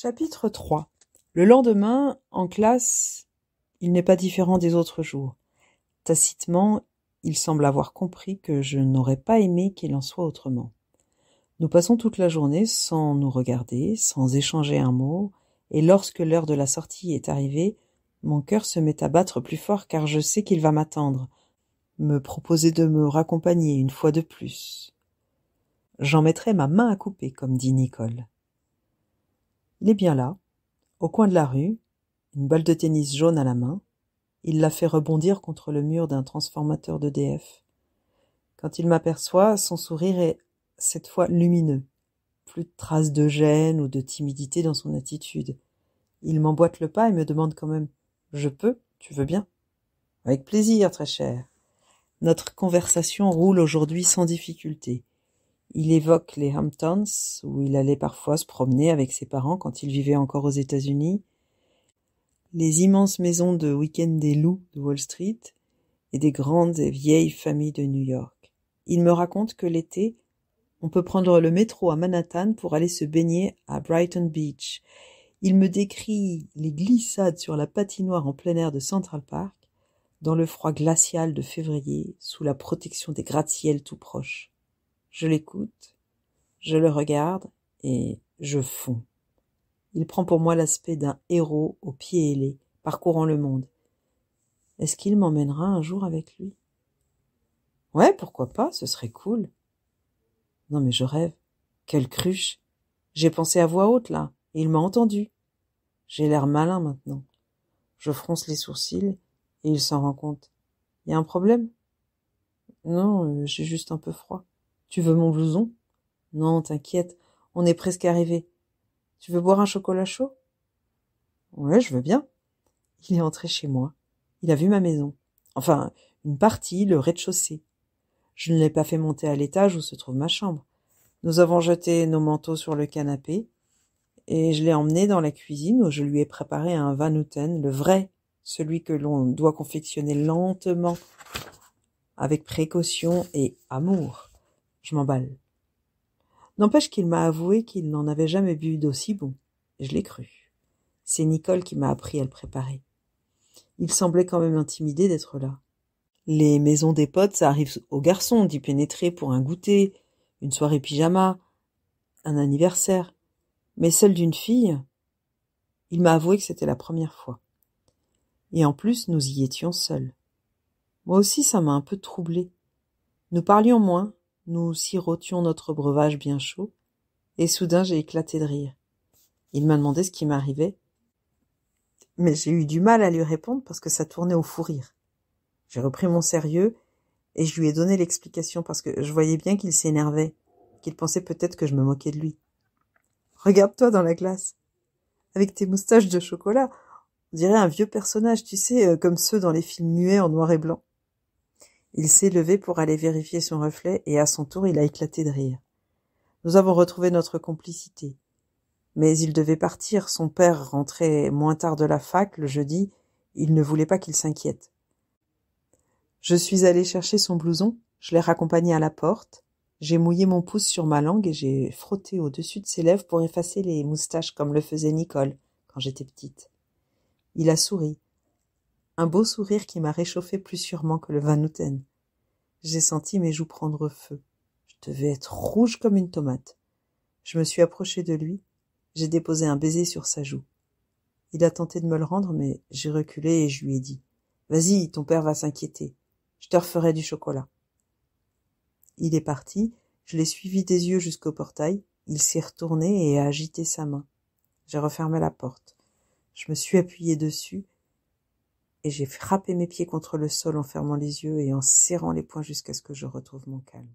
Chapitre 3 Le lendemain, en classe, il n'est pas différent des autres jours. Tacitement, il semble avoir compris que je n'aurais pas aimé qu'il en soit autrement. Nous passons toute la journée sans nous regarder, sans échanger un mot, et lorsque l'heure de la sortie est arrivée, mon cœur se met à battre plus fort car je sais qu'il va m'attendre, me proposer de me raccompagner une fois de plus. J'en mettrai ma main à couper, comme dit Nicole. Il est bien là, au coin de la rue, une balle de tennis jaune à la main. Il la fait rebondir contre le mur d'un transformateur de DF. Quand il m'aperçoit, son sourire est cette fois lumineux. Plus de traces de gêne ou de timidité dans son attitude. Il m'emboîte le pas et me demande quand même Je peux, tu veux bien Avec plaisir, très cher. Notre conversation roule aujourd'hui sans difficulté. Il évoque les Hamptons, où il allait parfois se promener avec ses parents quand il vivait encore aux États-Unis, les immenses maisons de week-end des loups de Wall Street et des grandes et vieilles familles de New York. Il me raconte que l'été, on peut prendre le métro à Manhattan pour aller se baigner à Brighton Beach. Il me décrit les glissades sur la patinoire en plein air de Central Park, dans le froid glacial de février, sous la protection des gratte-ciels tout proches. Je l'écoute, je le regarde et je fonds. Il prend pour moi l'aspect d'un héros aux pieds ailés, parcourant le monde. Est-ce qu'il m'emmènera un jour avec lui Ouais, pourquoi pas, ce serait cool. Non mais je rêve. Quelle cruche. J'ai pensé à voix haute là, et il m'a entendu. J'ai l'air malin maintenant. Je fronce les sourcils, et il s'en rend compte. Y a un problème Non, euh, j'ai juste un peu froid. Tu veux mon blouson Non, t'inquiète, on est presque arrivé. Tu veux boire un chocolat chaud Ouais, je veux bien. Il est entré chez moi. Il a vu ma maison. Enfin, une partie, le rez-de-chaussée. Je ne l'ai pas fait monter à l'étage où se trouve ma chambre. Nous avons jeté nos manteaux sur le canapé et je l'ai emmené dans la cuisine où je lui ai préparé un Van le vrai, celui que l'on doit confectionner lentement, avec précaution et amour. Je m'emballe. N'empêche qu'il m'a avoué qu'il n'en avait jamais bu d'aussi bon. Je l'ai cru. C'est Nicole qui m'a appris à le préparer. Il semblait quand même intimidé d'être là. Les maisons des potes, ça arrive aux garçons d'y pénétrer pour un goûter, une soirée pyjama, un anniversaire. Mais celle d'une fille, il m'a avoué que c'était la première fois. Et en plus, nous y étions seuls. Moi aussi, ça m'a un peu troublé. Nous parlions moins, nous sirotions notre breuvage bien chaud, et soudain j'ai éclaté de rire. Il m'a demandé ce qui m'arrivait, mais j'ai eu du mal à lui répondre parce que ça tournait au fou rire. J'ai repris mon sérieux et je lui ai donné l'explication parce que je voyais bien qu'il s'énervait, qu'il pensait peut-être que je me moquais de lui. Regarde-toi dans la glace. Avec tes moustaches de chocolat, on dirait un vieux personnage, tu sais, euh, comme ceux dans les films muets en noir et blanc. Il s'est levé pour aller vérifier son reflet, et à son tour il a éclaté de rire. Nous avons retrouvé notre complicité. Mais il devait partir, son père rentrait moins tard de la fac le jeudi, il ne voulait pas qu'il s'inquiète. Je suis allée chercher son blouson, je l'ai raccompagné à la porte, j'ai mouillé mon pouce sur ma langue et j'ai frotté au-dessus de ses lèvres pour effacer les moustaches comme le faisait Nicole quand j'étais petite. Il a souri. Un beau sourire qui m'a réchauffé plus sûrement que le vin j'ai senti mes joues prendre feu. Je devais être rouge comme une tomate. Je me suis approchée de lui. J'ai déposé un baiser sur sa joue. Il a tenté de me le rendre, mais j'ai reculé et je lui ai dit Vas-y, ton père va s'inquiéter. Je te referai du chocolat. Il est parti. Je l'ai suivi des yeux jusqu'au portail. Il s'est retourné et a agité sa main. J'ai refermé la porte. Je me suis appuyée dessus et j'ai frappé mes pieds contre le sol en fermant les yeux et en serrant les poings jusqu'à ce que je retrouve mon calme.